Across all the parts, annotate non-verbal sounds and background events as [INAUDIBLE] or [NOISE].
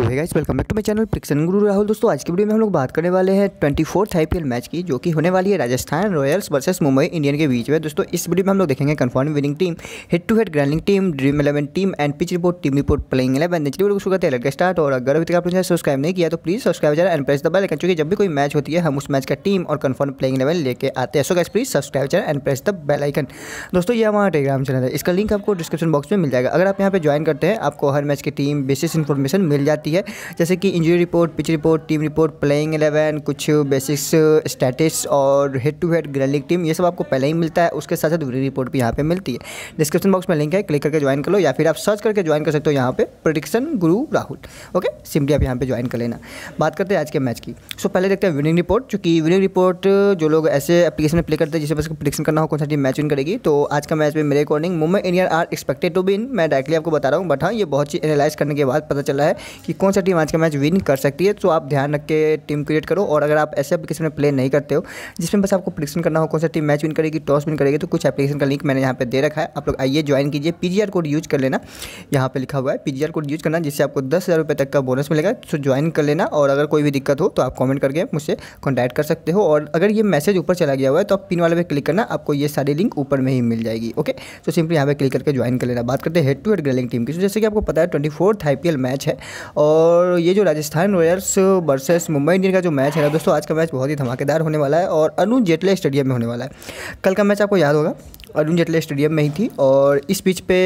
so hey guys welcome back to my channel prediction Guru Rahul दोस्तों आज की वीडियो में हम लोग बात करने वाले हैं ट्वेंटी फोर्थ आईपीएल मैच की जो कि होने वाली है Rajasthan Royals versus Mumbai Indian के बीच में दोस्तों इस वीडियो में हम लोग देखेंगे confirm winning team head to head grand league team dream eleven team and pitch report team report playing eleven निचली वीडियो शुरू करते हैं स्टार्ट और अगर अभी तक आपने सब्सक्राइब नहीं किया तो please subscribe channel and press the bell क्योंकि जब भी कोई मैच होती है हम उस मैच का टीम और कन्फर्म प्लेइंग इलेवन लेके आते हैं so guys please subscribe channel and press the bell icon दोस्तों ये हमारा टेलीग्राम चैनल है इसका लिंक आपको डिस्क्रिप्शन बॉक्स में मिल जाएगा अगर आप यहाँ पर ज्वाइन करते हैं आपको हर मैच की टीम बेसिस इन्फॉर्मेशन मिल जाती है जाती है जैसे कि injury report pitch report team report playing eleven कुछ बेसिक्स स्टैटिस और head to head grand team ये सब आपको पहले ही मिलता है उसके साथ साथ वीडियो रिपोर्ट भी यहाँ पर मिलती है डिस्क्रिप्शन बॉक्स में लिंक है क्लिक करके ज्वाइन कर लो या फिर आप सर्च करके ज्वाइन कर सकते हो यहाँ पर प्रोडिक्शन गुरु राहुल ओके सिंपली आप यहाँ पर ज्वाइन कर लेना बात करते हैं आज के मैच की सो पहले देखते हैं विनिंग रिपोर्ट चूँकि विनिंग रिपोर्ट जो लोग ऐसे एप्लीकेशन में प्ले करते हैं जिसे बस प्रोडिक्शन करना हो कौन सा टीम मैच विन करेगी तो आज का मैच में मेरे according Mumbai Indian are expected to win मैं डायरेक्टली आपको बता रहा हूँ बट हाँ ये बहुत चीज़ एनालाइज करने के बाद पता चला है कि कि कौन सा टीम आज का मैच विन कर सकती है तो आप ध्यान रख के टीम क्रिएट करो और अगर आप ऐसे एप्लीकेशन में प्ले नहीं करते हो जिसमें बस आपको प्रिडिक्शन करना हो कौन सा टीम मैच विन करेगी टॉस विन करेगी तो कुछ एप्लीकेशन का लिंक मैंने यहाँ पर दे रखा है आप लोग आइए ज्वाइन कीजिए पी कोड यूज कर लेना यहाँ पर लिखा हुआ है पी कोड यूज करना जिससे आपको दस हज़ार रुपये तक का बोनस मिलेगा तो ज्वाइन कर लेना और अगर कोई भी दिक्कत हो तो आप कॉमेंट करके मुझसे कॉन्टैक्ट कर सकते हो और अगर ये मैसेज ऊपर चला गया हुआ है तो आप पिन वाले पर क्लिक करना आपको ये सारी लिंक ऊपर में ही मिल जाएगी ओके तो सिंपली यहाँ पे क्लिक करके ज्वाइन कर लेना बात करते हैं हेड टू हेड ग्रेलिंग टीम की तो जैसे कि आपको पता है ट्वेंटी फोर्थ आई मैच है और ये जो Rajasthan Royals versus Mumbai Indian का जो मैच है ना दोस्तों आज का मैच बहुत ही धमाकेदार होने वाला है और अरुण जेटले स्टेडियम में होने वाला है कल का मैच आपको याद होगा अरुण जेटले स्टेडियम में ही थी और इस पिच पे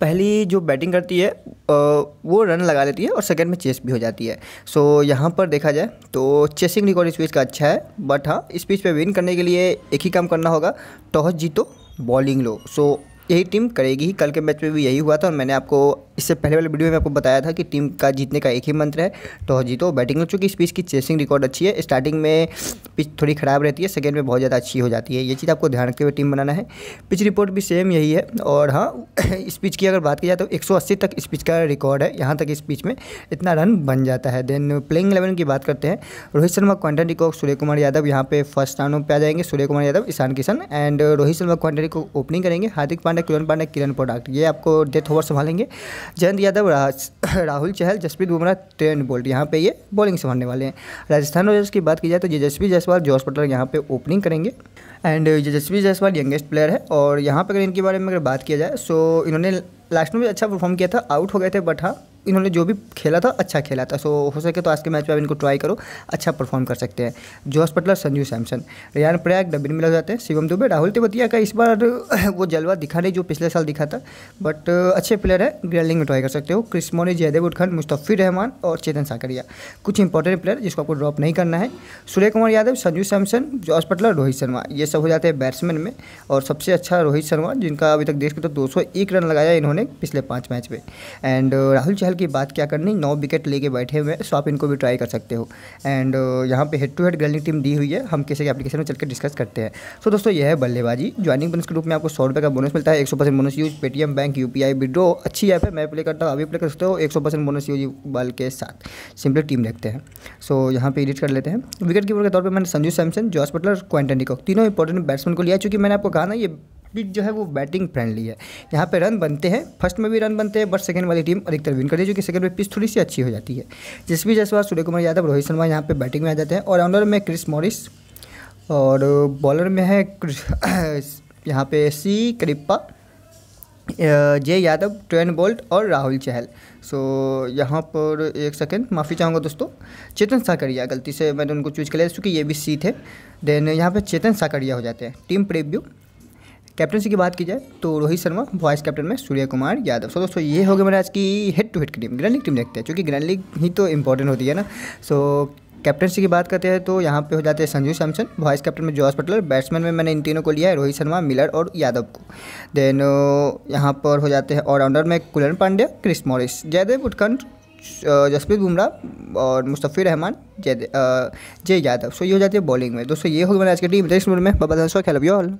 पहली जो बैटिंग करती है वो रन लगा लेती है और सेकंड में चेस भी हो जाती है सो यहाँ पर देखा जाए तो चेसिंग रिकॉर्ड इस पिच का अच्छा है बट हाँ इस पिच पे विन करने के लिए एक ही काम करना होगा टॉस जीतो बॉलिंग लो सो यही टीम करेगी ही कल के मैच में भी यही हुआ था और मैंने आपको इससे पहले वाले वीडियो में आपको बताया था कि टीम का जीतने का एक ही मंत्र है तो जीतो बैटिंग हो चुकी इस पिच की चेसिंग रिकॉर्ड अच्छी है स्टार्टिंग में पिच थोड़ी ख़राब रहती है सेकेंड में बहुत ज़्यादा अच्छी हो जाती है ये चीज़ आपको ध्यान रखते हुए टीम बनाना है पिच रिपोर्ट भी सेम यही है और हाँ [COUGHS] इस पिच की अगर बात की जाए तो एक तक इस पिच का रिकॉर्ड है यहाँ तक इस पिच में इतना रन बन जाता है देन प्लेइंग इलेवन की बात करते हैं रोहित शर्मा क्वांटन रिकॉक सूर्य कुमार यादव यहाँ पर फर्स्ट स्थानों पर आ जाएंगे Surya Kumar Yadav Ishan Kishan and Rohit Sharma Quinton de Kock opening करेंगे हार्दिक पांडे पांडे किरण पांडे किरण प्रोडक्ट ये आपको डेथ ओवर संभालेंगे जयंत यादव [CLEARS THROAT] राहुल चहल जसप्रीत बुमराह ट्रेंड बोल्ट यहाँ पे ये बॉलिंग संभालने वाले हैं राजस्थान रॉयल्स की बात की जाए तो यजस्वी जायसवाल जो हॉस्पिटल यहाँ पे ओपनिंग करेंगे and Yashasvi Jaiswal youngest player है और यहाँ पर अगर इनके बारे में अगर बात किया जाए सो इन्होंने लास्ट में भी अच्छा परफॉर्म किया था आउट हो गए थे बट हाँ इन्होंने जो भी खेला था अच्छा खेला था सो हो सके तो आज के मैच में आप इनको ट्राई करो अच्छा परफॉर्म कर सकते हैं जॉस हॉस्पिटलर संजू सैमसन रियान प्रयाग डबिन मिला जाते हैं शिवम दुबे राहुल तिवतिया का इस बार [COUGHS] वो जलवा दिखा नहीं जो पिछले साल दिखा था बट अच्छे प्लेयर है ग्रेलिंग में ट्राई कर सकते हो मोनी जयदेव उठखंड मुस्तफ़ी रहमान और चेतन साकरिया कुछ इंपॉर्टेंट प्लेयर जिसको आपको ड्रॉप नहीं करना है सूर्य कुमार यादव संजू सैमसन जॉस हॉस्पिटलर रोहित शर्मा ये सब हो जाते हैं बैट्समैन में और सबसे अच्छा रोहित शर्मा जिनका अभी तक देश के तो दो रन लगाया इन्होंने पिछले पाँच मैच में एंड राहुल चहल की बात क्या करनी नौ विकेट लेके बैठे हुए हैं सो तो आप इनको भी ट्राई कर सकते हो एंड uh, यहाँ पे हेड टू हेड गर्लिंग टीम दी हुई है हम किसी के एप्लीकेशन में चल के डिस्कस करते हैं सो दोस्तों यह है बल्लेबाजी ज्वाइनिंग बोनस के रूप में आपको सौ रुपये का बोनस मिलता है एक सौ percent bonus use Paytm bank U P I withdraw अच्छी ऐप है मैं प्ले करता हूँ अभी प्ले कर सकते हो एक सौ परसेंट बोनस यूज बल के साथ सिंपली टीम देखते हैं सो यहाँ पर एडिट कर लेते हैं विकेट कीपर के तौर पर मैंने Sanju Samson Jos Buttler Quinton de Kock तीनों इंपॉर्टेंट बैट्समैन को लिया चूँकि मैंने आपको कहा ना ये पिच जो है वो बैटिंग फ्रेंडली है यहाँ पे रन बनते हैं फर्स्ट में भी रन बनते हैं बट सेकंड वाली टीम अधिकतर विन करती है जो कि सेकंड में पिच थोड़ी सी अच्छी हो जाती है जसवी जायसवाल सूर्य कुमार यादव रोहित शर्मा यहाँ पे बैटिंग में आ जाते हैं और ऑनर में क्रिस मॉरिस और बॉलर में है [COUGHS] यहाँ पे C Cariappa J Yadav Trent Boult और राहुल चहल सो यहाँ पर एक सेकेंड माफ़ी चाहूँगा दोस्तों चेतन साकरिया गलती से मैंने उनको चूज कर लिया क्योंकि ये भी सी थे देन यहाँ पे चेतन साकरिया हो जाते हैं टीम प्रेव्यू कैप्टनसी की बात की जाए तो रोहित शर्मा वाइस कैप्टन में सूर्य कुमार यादव सो दोस्तों ये हो गया मेरा आज की हेड टू हेड की टीम ग्रैंड लीग टीम देखते हैं क्योंकि ग्रैंड लीग ही तो इंपॉर्टेंट होती है ना सो कैप्टनसी की बात करते हैं तो यहाँ पे हो जाते हैं संजू सैमसन वाइस कैप्टन में जॉस बटलर बैट्समैन में मैंने इन तीनों को लिया है रोहित शर्मा मिलर और यादव को देन uh, यहाँ पर हो जाते हैं ऑलराउंडर में Krunal Pandya Chris Morris Jaydev Unadkat uh, Jasprit Bumrah और मुस्तफ़ी रहमान जय uh, जय यादव सो ये हो जाते हैं बॉलिंग में दोस्तों ये हो गया आज की टीम में बाबा दोस्तों खेल ऑल